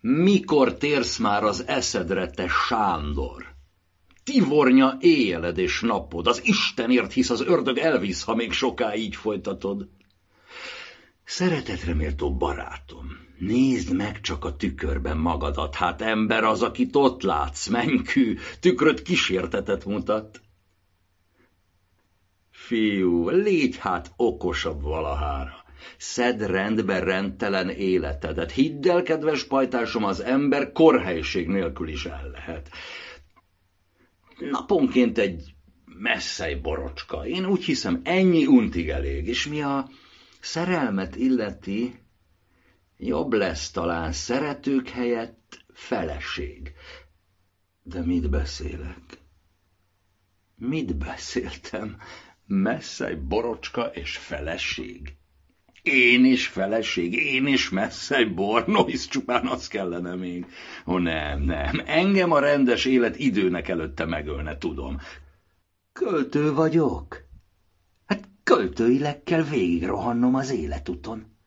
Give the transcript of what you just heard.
Mikor térsz már az eszedre, te Sándor? Tivornya éjjeled és napod, az Istenért hisz az ördög elvisz, ha még soká így folytatod. Szeretetre méltó barátom, nézd meg csak a tükörben magadat, hát ember az, akit ott látsz, menkű, tükröt kísértetet mutat. Fiú, légy hát okosabb valahára. Szed rendbe rendtelen életedet. Hidd el, kedves pajtásom, az ember korhelység nélkül is el lehet. Naponként egy messzei borocska. Én úgy hiszem, ennyi untig elég. És mi a szerelmet illeti, jobb lesz talán szeretők helyett feleség. De mit beszélek? Mit beszéltem? Messze borocska és feleség? Én is feleség, én is messze egy hisz csupán az kellene még. Ó, nem, nem, engem a rendes élet időnek előtte megölne, tudom. Költő vagyok. Hát költőileg kell végigrohannom az életuton.